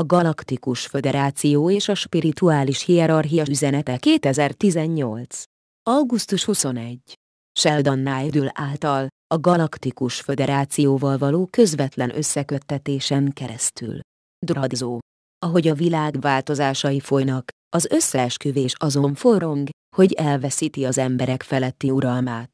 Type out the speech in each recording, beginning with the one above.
a Galaktikus Föderáció és a Spirituális Hierarchia üzenete 2018. Augusztus 21. Sheldon Nájdül által, a Galaktikus Föderációval való közvetlen összeköttetésen keresztül. Dradzó. Ahogy a világ változásai folynak, az összeesküvés azon forrong, hogy elveszíti az emberek feletti uralmát.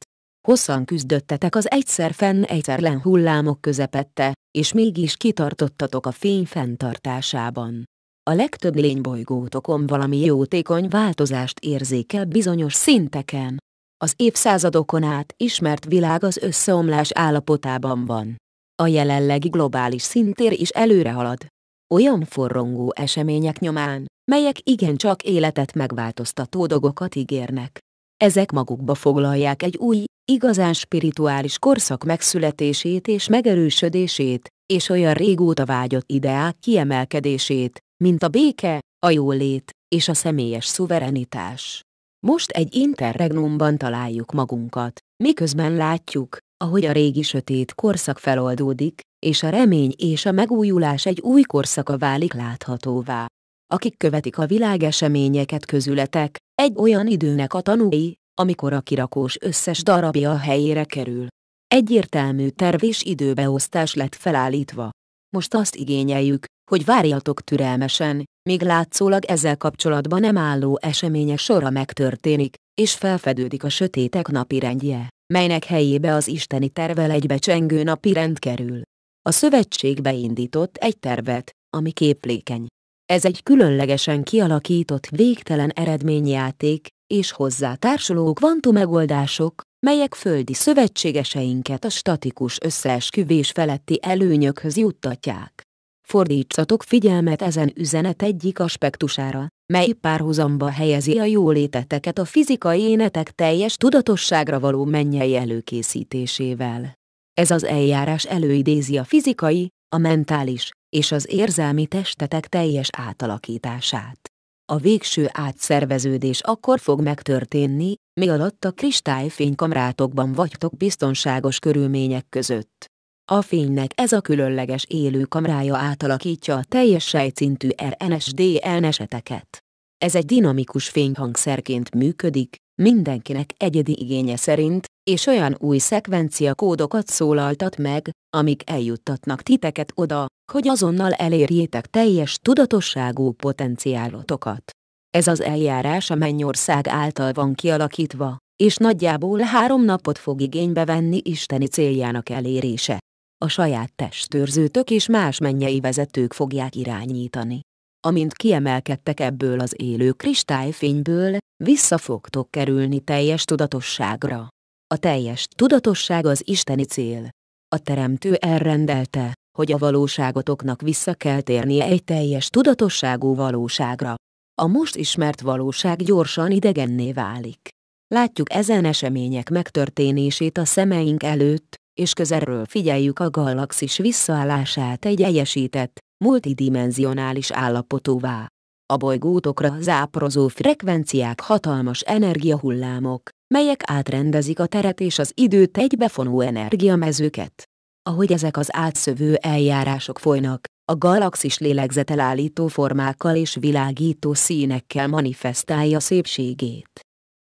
Hosszan küzdöttetek az egyszer fenn egyszer len hullámok közepette, és mégis kitartottatok a fény fenntartásában. A legtöbb lénybolygótokon valami jótékony változást érzékel bizonyos szinteken. Az évszázadokon át ismert világ az összeomlás állapotában van. A jelenlegi globális szintér is előre halad. Olyan forrongó események nyomán, melyek igencsak életet megváltoztató dolgokat ígérnek. Ezek magukba foglalják egy új, igazán spirituális korszak megszületését és megerősödését, és olyan régóta vágyott ideák kiemelkedését, mint a béke, a jólét és a személyes szuverenitás. Most egy interregnumban találjuk magunkat, miközben látjuk, ahogy a régi sötét korszak feloldódik, és a remény és a megújulás egy új korszaka válik láthatóvá. Akik követik a világ eseményeket közületek, egy olyan időnek a tanúi, amikor a kirakós összes darabja a helyére kerül. Egyértelmű terv és időbeosztás lett felállítva. Most azt igényeljük, hogy várjatok türelmesen, míg látszólag ezzel kapcsolatban nem álló események sora megtörténik, és felfedődik a sötétek napirendje, melynek helyébe az isteni tervel egybecsengő napirend kerül. A szövetség beindított egy tervet, ami képlékeny. Ez egy különlegesen kialakított végtelen eredményjáték, és hozzá társuló kvantumegoldások, melyek földi szövetségeseinket a statikus összeesküvés feletti előnyökhöz juttatják. Fordítsatok figyelmet ezen üzenet egyik aspektusára, mely párhuzamba helyezi a jóléteteket a fizikai énetek teljes tudatosságra való mennyei előkészítésével. Ez az eljárás előidézi a fizikai, a mentális és az érzelmi testetek teljes átalakítását. A végső átszerveződés akkor fog megtörténni, mi alatt a kristályfénykamrátokban vagytok biztonságos körülmények között. A fénynek ez a különleges élő kamrája átalakítja a teljes sejtszintű RNSD-elneseteket. Ez egy dinamikus fényhangszerként működik, mindenkinek egyedi igénye szerint, és olyan új szekvencia kódokat szólaltat meg, amik eljuttatnak titeket oda, hogy azonnal elérjétek teljes tudatosságú potenciálotokat. Ez az eljárás a mennyország által van kialakítva, és nagyjából három napot fog igénybe venni isteni céljának elérése. A saját testőrzőtök és más mennyei vezetők fogják irányítani. Amint kiemelkedtek ebből az élő kristályfényből, vissza fogtok kerülni teljes tudatosságra. A teljes tudatosság az isteni cél. A Teremtő elrendelte, hogy a valóságotoknak vissza kell térnie egy teljes tudatosságú valóságra. A most ismert valóság gyorsan idegenné válik. Látjuk ezen események megtörténését a szemeink előtt, és közelről figyeljük a galaxis visszaállását egy egyesített, multidimenzionális állapotúvá. A bolygótokra záprozó frekvenciák hatalmas energiahullámok, melyek átrendezik a teret és az időt egybefonó energiamezőket ahogy ezek az átszövő eljárások folynak, a galaxis lélegzetelállító formákkal és világító színekkel manifestálja szépségét.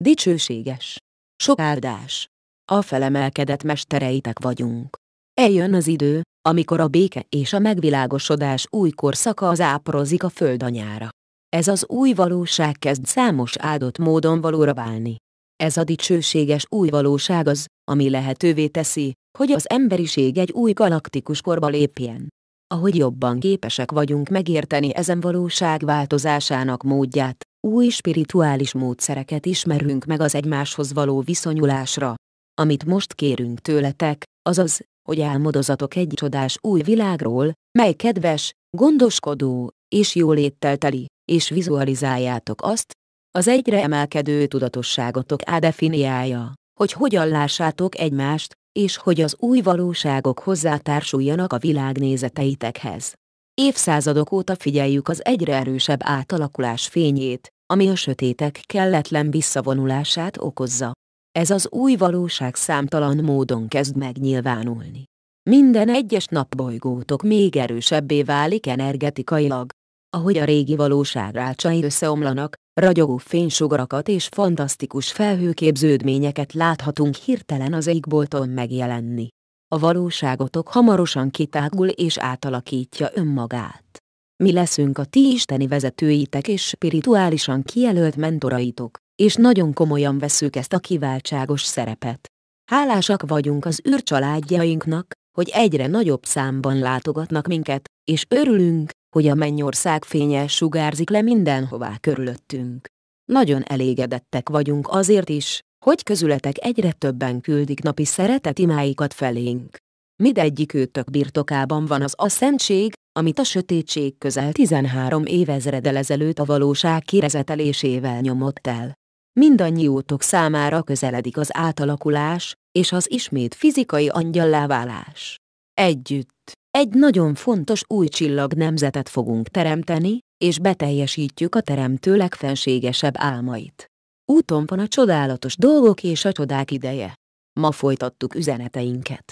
Dicsőséges! Sok áldás! A felemelkedett mestereitek vagyunk. Eljön az idő, amikor a béke és a megvilágosodás új korszaka az áprozik a anyára. Ez az új valóság kezd számos áldott módon valóra válni. Ez a dicsőséges új valóság az, ami lehetővé teszi, hogy az emberiség egy új galaktikus korba lépjen. Ahogy jobban képesek vagyunk megérteni ezen valóság változásának módját, új spirituális módszereket ismerünk meg az egymáshoz való viszonyulásra. Amit most kérünk tőletek, azaz, hogy álmodozatok egy csodás új világról, mely kedves, gondoskodó és jóléttel teli, és vizualizáljátok azt, az egyre emelkedő tudatosságotok á hogy hogyan lássátok egymást, és hogy az új valóságok hozzátársuljanak a világnézeteitekhez. Évszázadok óta figyeljük az egyre erősebb átalakulás fényét, ami a sötétek kelletlen visszavonulását okozza. Ez az új valóság számtalan módon kezd megnyilvánulni. Minden egyes napbolygótok még erősebbé válik energetikailag, ahogy a régi valóság rácsai összeomlanak, ragyogó fénysugarakat és fantasztikus felhőképződményeket láthatunk hirtelen az égbolton megjelenni. A valóságotok hamarosan kitágul és átalakítja önmagát. Mi leszünk a ti isteni vezetőitek és spirituálisan kijelölt mentoraitok, és nagyon komolyan veszük ezt a kiváltságos szerepet. Hálásak vagyunk az űrcsaládjainknak, hogy egyre nagyobb számban látogatnak minket, és örülünk, hogy a mennyország fénye sugárzik le mindenhová körülöttünk. Nagyon elégedettek vagyunk azért is, hogy közületek egyre többen küldik napi imáikat felénk. Mindegyik őtök birtokában van az a szentség, amit a sötétség közel 13 évezredel ezelőtt a valóság kirezetelésével nyomott el. Mindannyiótok számára közeledik az átalakulás, és az ismét fizikai angyallá válás. Együtt, egy nagyon fontos új csillag nemzetet fogunk teremteni, és beteljesítjük a teremtő legfenségesebb álmait. Úton van a csodálatos dolgok és a csodák ideje. Ma folytattuk üzeneteinket.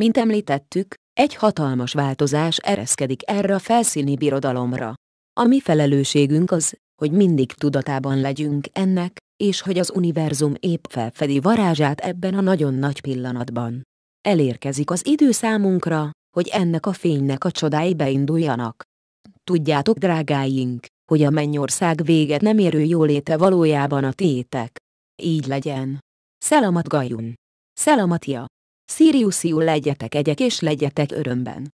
Mint említettük, egy hatalmas változás ereszkedik erre a felszíni birodalomra. A mi felelősségünk az, hogy mindig tudatában legyünk ennek, és hogy az univerzum épp felfedi varázsát ebben a nagyon nagy pillanatban. Elérkezik az idő számunkra, hogy ennek a fénynek a csodái beinduljanak. Tudjátok, drágáink, hogy a mennyország véget nem érő jóléte valójában a tétek. Így legyen. Szelamat Gajun! Szelamatia! Siriusiul legyetek egyek és legyetek örömben!